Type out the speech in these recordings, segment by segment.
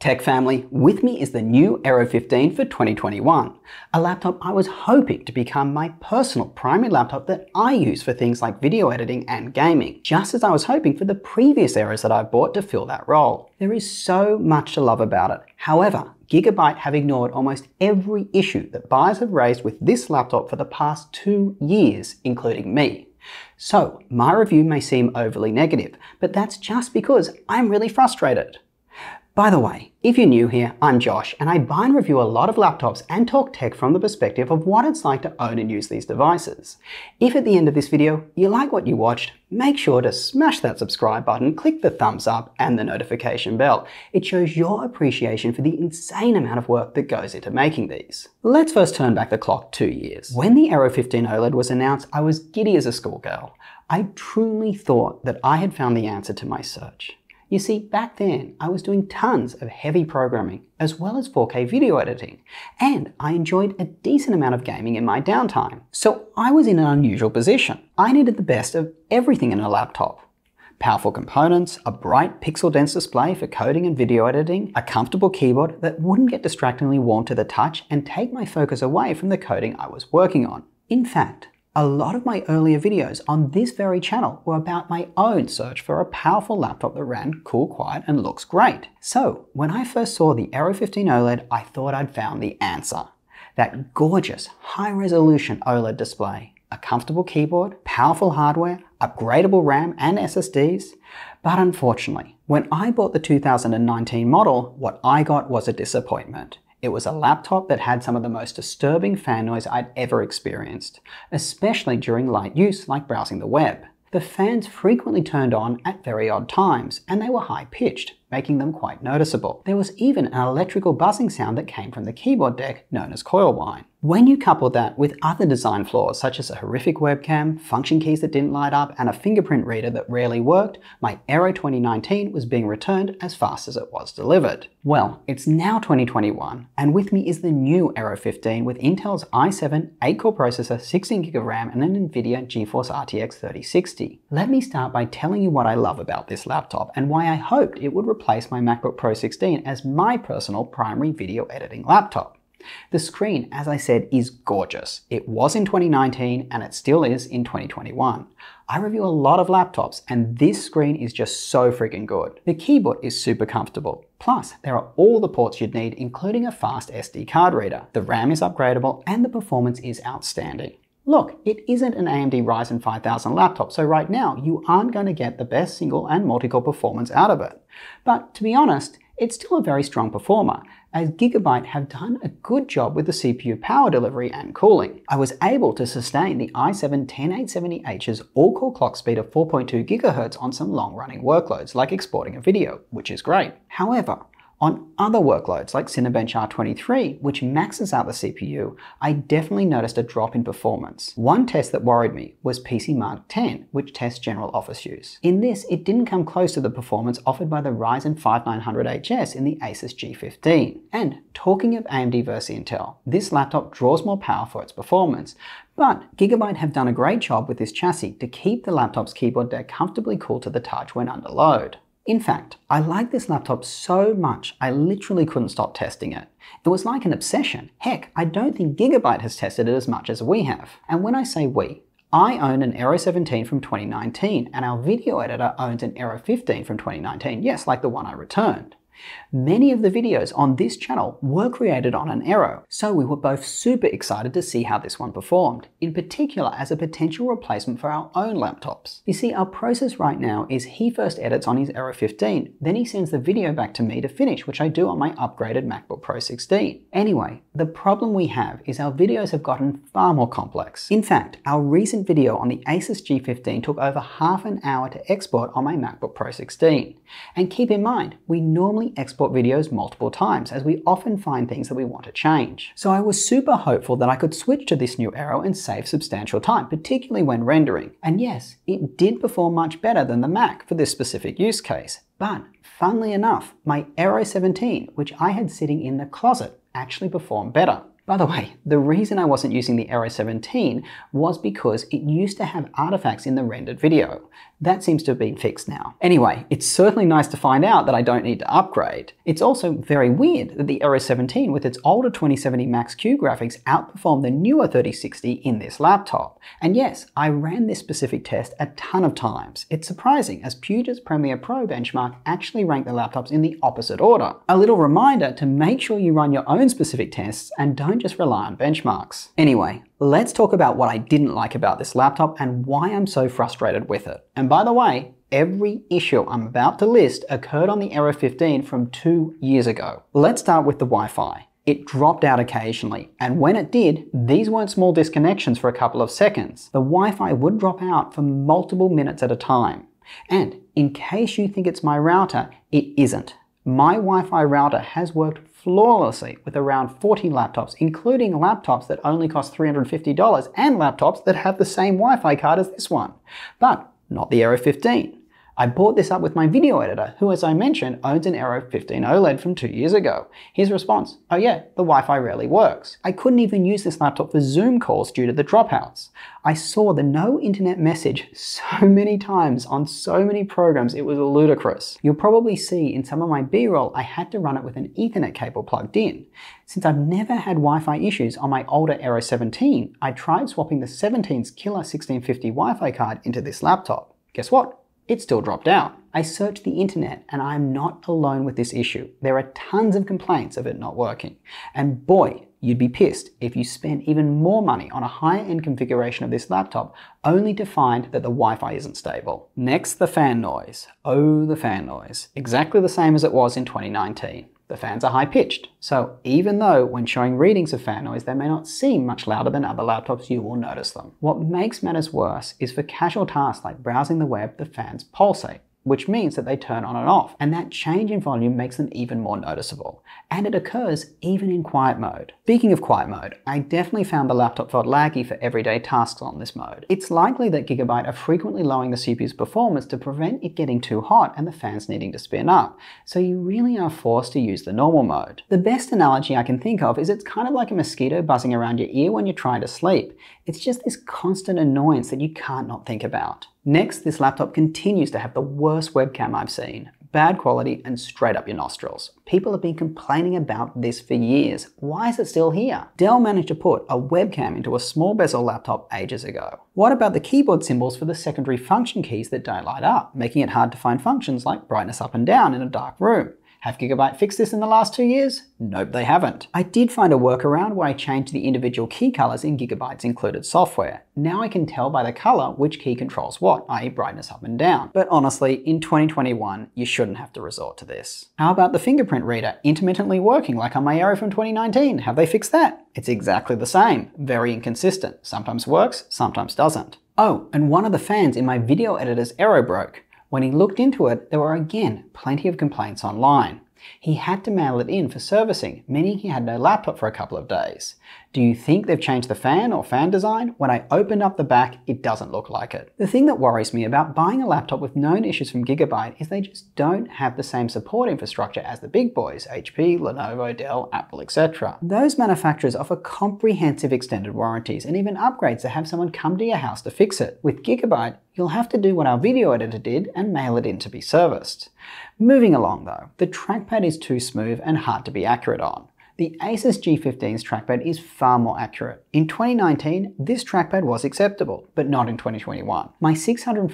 Tech family, with me is the new Aero 15 for 2021, a laptop I was hoping to become my personal primary laptop that I use for things like video editing and gaming, just as I was hoping for the previous Aeros that I bought to fill that role. There is so much to love about it. However, Gigabyte have ignored almost every issue that buyers have raised with this laptop for the past two years, including me. So, my review may seem overly negative, but that's just because I'm really frustrated. By the way, if you're new here, I'm Josh, and I buy and review a lot of laptops and talk tech from the perspective of what it's like to own and use these devices. If at the end of this video you like what you watched, make sure to smash that subscribe button, click the thumbs up and the notification bell. It shows your appreciation for the insane amount of work that goes into making these. Let's first turn back the clock two years. When the Aero 15 OLED was announced, I was giddy as a schoolgirl. I truly thought that I had found the answer to my search. You see, back then I was doing tons of heavy programming as well as 4K video editing, and I enjoyed a decent amount of gaming in my downtime. So I was in an unusual position. I needed the best of everything in a laptop. Powerful components, a bright pixel-dense display for coding and video editing, a comfortable keyboard that wouldn't get distractingly warm to the touch and take my focus away from the coding I was working on. In fact, a lot of my earlier videos on this very channel were about my own search for a powerful laptop that ran cool, quiet, and looks great. So when I first saw the Aero 15 OLED, I thought I'd found the answer. That gorgeous, high-resolution OLED display, a comfortable keyboard, powerful hardware, upgradable RAM and SSDs. But unfortunately, when I bought the 2019 model, what I got was a disappointment. It was a laptop that had some of the most disturbing fan noise I'd ever experienced, especially during light use like browsing the web. The fans frequently turned on at very odd times, and they were high pitched making them quite noticeable. There was even an electrical buzzing sound that came from the keyboard deck known as coilwine. When you couple that with other design flaws such as a horrific webcam, function keys that didn't light up, and a fingerprint reader that rarely worked, my Aero 2019 was being returned as fast as it was delivered. Well, it's now 2021, and with me is the new Aero 15 with Intel's i7 8-core processor, 16GB of RAM, and an NVIDIA GeForce RTX 3060. Let me start by telling you what I love about this laptop and why I hoped it would replace my MacBook Pro 16 as my personal primary video editing laptop. The screen, as I said, is gorgeous. It was in 2019 and it still is in 2021. I review a lot of laptops and this screen is just so freaking good. The keyboard is super comfortable. Plus, there are all the ports you'd need, including a fast SD card reader. The RAM is upgradable and the performance is outstanding. Look, it isn't an AMD Ryzen 5000 laptop, so right now you aren't going to get the best single and multi-core performance out of it. But to be honest, it's still a very strong performer, as Gigabyte have done a good job with the CPU power delivery and cooling. I was able to sustain the i7-10870H's all-core clock speed of 4.2 GHz on some long-running workloads, like exporting a video, which is great. However, on other workloads like Cinebench R23, which maxes out the CPU, I definitely noticed a drop in performance. One test that worried me was PC Mark 10, which tests general office use. In this, it didn't come close to the performance offered by the Ryzen 5900HS in the Asus G15. And talking of AMD versus Intel, this laptop draws more power for its performance, but Gigabyte have done a great job with this chassis to keep the laptop's keyboard deck comfortably cool to the touch when under load. In fact, I liked this laptop so much, I literally couldn't stop testing it. It was like an obsession. Heck, I don't think Gigabyte has tested it as much as we have. And when I say we, I own an Aero 17 from 2019, and our video editor owns an Aero 15 from 2019, yes, like the one I returned. Many of the videos on this channel were created on an Aero, so we were both super excited to see how this one performed, in particular as a potential replacement for our own laptops. You see, our process right now is he first edits on his Aero 15, then he sends the video back to me to finish, which I do on my upgraded MacBook Pro 16. Anyway, the problem we have is our videos have gotten far more complex. In fact, our recent video on the Asus G15 took over half an hour to export on my MacBook Pro 16. And keep in mind, we normally export videos multiple times as we often find things that we want to change. So I was super hopeful that I could switch to this new arrow and save substantial time, particularly when rendering. And yes, it did perform much better than the Mac for this specific use case. But funnily enough, my Aero 17, which I had sitting in the closet, actually performed better. By the way, the reason I wasn't using the Aero 17 was because it used to have artifacts in the rendered video. That seems to have been fixed now. Anyway, it's certainly nice to find out that I don't need to upgrade. It's also very weird that the Aero 17 with its older 2070 Max-Q graphics outperformed the newer 3060 in this laptop. And yes, I ran this specific test a ton of times. It's surprising as Puget's Premiere Pro benchmark actually ranked the laptops in the opposite order. A little reminder to make sure you run your own specific tests and don't don't just rely on benchmarks. Anyway, let's talk about what I didn't like about this laptop and why I'm so frustrated with it. And by the way, every issue I'm about to list occurred on the Aero 15 from two years ago. Let's start with the Wi-Fi. It dropped out occasionally, and when it did, these weren't small disconnections for a couple of seconds. The Wi-Fi would drop out for multiple minutes at a time. And in case you think it's my router, it isn't. My Wi-Fi router has worked flawlessly with around 14 laptops, including laptops that only cost $350 and laptops that have the same Wi-Fi card as this one, but not the Aero 15. I brought this up with my video editor, who as I mentioned owns an Aero 15 OLED from two years ago. His response, oh yeah, the Wi-Fi rarely works. I couldn't even use this laptop for Zoom calls due to the dropouts. I saw the no internet message so many times on so many programs it was ludicrous. You'll probably see in some of my b-roll I had to run it with an ethernet cable plugged in. Since I've never had Wi-Fi issues on my older Aero 17, I tried swapping the 17's killer 1650 Wi-Fi card into this laptop. Guess what? it still dropped out. I searched the internet and I'm not alone with this issue. There are tons of complaints of it not working. And boy, you'd be pissed if you spent even more money on a higher end configuration of this laptop only to find that the Wi-Fi isn't stable. Next, the fan noise. Oh, the fan noise. Exactly the same as it was in 2019. The fans are high pitched, so even though when showing readings of fan noise they may not seem much louder than other laptops, you will notice them. What makes matters worse is for casual tasks like browsing the web, the fans pulsate which means that they turn on and off. And that change in volume makes them even more noticeable. And it occurs even in quiet mode. Speaking of quiet mode, I definitely found the laptop felt laggy for everyday tasks on this mode. It's likely that Gigabyte are frequently lowering the CPU's performance to prevent it getting too hot and the fans needing to spin up, so you really are forced to use the normal mode. The best analogy I can think of is it's kind of like a mosquito buzzing around your ear when you're trying to sleep. It's just this constant annoyance that you can't not think about. Next, this laptop continues to have the worst webcam I've seen. Bad quality and straight up your nostrils. People have been complaining about this for years. Why is it still here? Dell managed to put a webcam into a small bezel laptop ages ago. What about the keyboard symbols for the secondary function keys that don't light up, making it hard to find functions like brightness up and down in a dark room? Have Gigabyte fixed this in the last two years? Nope, they haven't. I did find a workaround where I changed the individual key colors in Gigabyte's included software. Now I can tell by the color which key controls what, i.e. brightness up and down. But honestly, in 2021, you shouldn't have to resort to this. How about the fingerprint reader intermittently working like on my Aero from 2019? Have they fixed that? It's exactly the same, very inconsistent. Sometimes works, sometimes doesn't. Oh, and one of the fans in my video editor's Aero broke. When he looked into it, there were again plenty of complaints online. He had to mail it in for servicing, meaning he had no laptop for a couple of days. Do you think they've changed the fan or fan design? When I opened up the back, it doesn't look like it. The thing that worries me about buying a laptop with known issues from Gigabyte is they just don't have the same support infrastructure as the big boys, HP, Lenovo, Dell, Apple, etc. Those manufacturers offer comprehensive extended warranties and even upgrades to have someone come to your house to fix it. With Gigabyte, you'll have to do what our video editor did and mail it in to be serviced. Moving along though, the trackpad is too smooth and hard to be accurate on. The Asus G15's trackpad is far more accurate. In 2019, this trackpad was acceptable, but not in 2021. My $650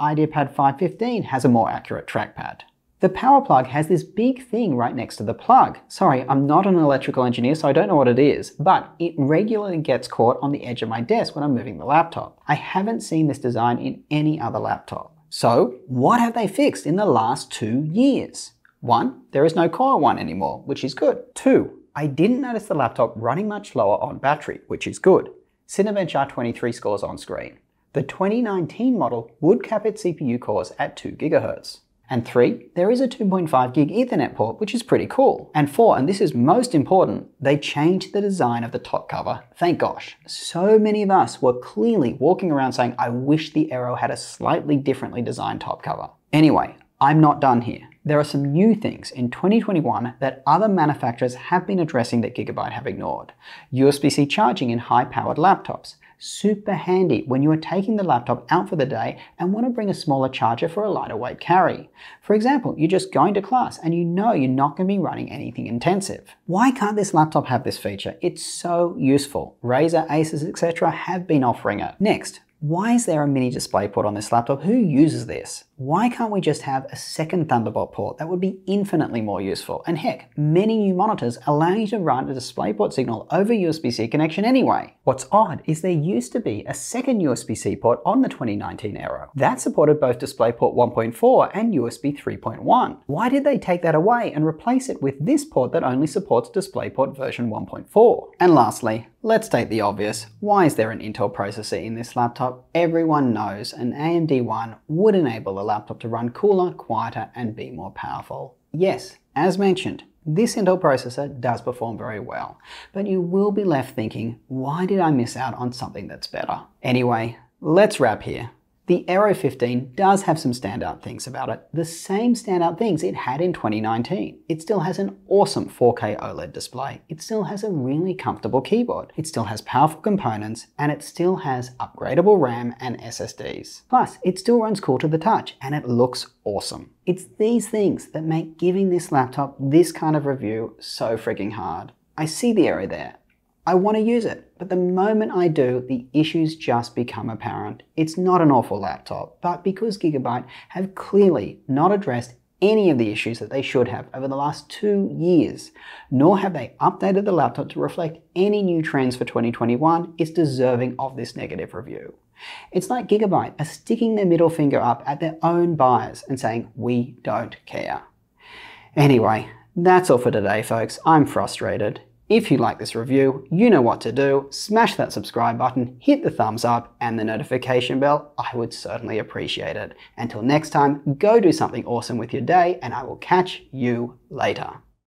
IdeaPad 515 has a more accurate trackpad. The power plug has this big thing right next to the plug. Sorry, I'm not an electrical engineer, so I don't know what it is, but it regularly gets caught on the edge of my desk when I'm moving the laptop. I haven't seen this design in any other laptop. So what have they fixed in the last two years? One, there is no Core 1 anymore, which is good. Two, I didn't notice the laptop running much lower on battery, which is good. Cinebench R23 scores on screen. The 2019 model would cap its CPU cores at 2 GHz. And three, there is a 2.5 gig Ethernet port, which is pretty cool. And four, and this is most important, they changed the design of the top cover. Thank gosh. So many of us were clearly walking around saying, I wish the Aero had a slightly differently designed top cover. Anyway, I'm not done here. There are some new things in 2021 that other manufacturers have been addressing that Gigabyte have ignored. USB-C charging in high-powered laptops, super handy when you are taking the laptop out for the day and want to bring a smaller charger for a lighter weight carry. For example, you're just going to class and you know you're not going to be running anything intensive. Why can't this laptop have this feature? It's so useful. Razer, Asus, etc. have been offering it. Next, why is there a mini display port on this laptop? Who uses this? Why can't we just have a second Thunderbolt port? That would be infinitely more useful. And heck, many new monitors allow you to run a DisplayPort signal over USB-C connection anyway. What's odd is there used to be a second USB-C port on the 2019 Aero. That supported both DisplayPort 1.4 and USB 3.1. Why did they take that away and replace it with this port that only supports DisplayPort version 1.4? And lastly, Let's state the obvious, why is there an Intel processor in this laptop? Everyone knows an AMD one would enable a laptop to run cooler, quieter, and be more powerful. Yes, as mentioned, this Intel processor does perform very well, but you will be left thinking, why did I miss out on something that's better? Anyway, let's wrap here. The Aero 15 does have some standout things about it, the same standout things it had in 2019. It still has an awesome 4K OLED display, it still has a really comfortable keyboard, it still has powerful components, and it still has upgradable RAM and SSDs. Plus, it still runs cool to the touch, and it looks awesome. It's these things that make giving this laptop this kind of review so frigging hard. I see the error there, I want to use it, but the moment I do, the issues just become apparent. It's not an awful laptop, but because Gigabyte have clearly not addressed any of the issues that they should have over the last two years, nor have they updated the laptop to reflect any new trends for 2021, it's deserving of this negative review. It's like Gigabyte are sticking their middle finger up at their own buyers and saying, we don't care. Anyway, that's all for today, folks. I'm frustrated. If you like this review, you know what to do. Smash that subscribe button, hit the thumbs up and the notification bell. I would certainly appreciate it. Until next time, go do something awesome with your day and I will catch you later.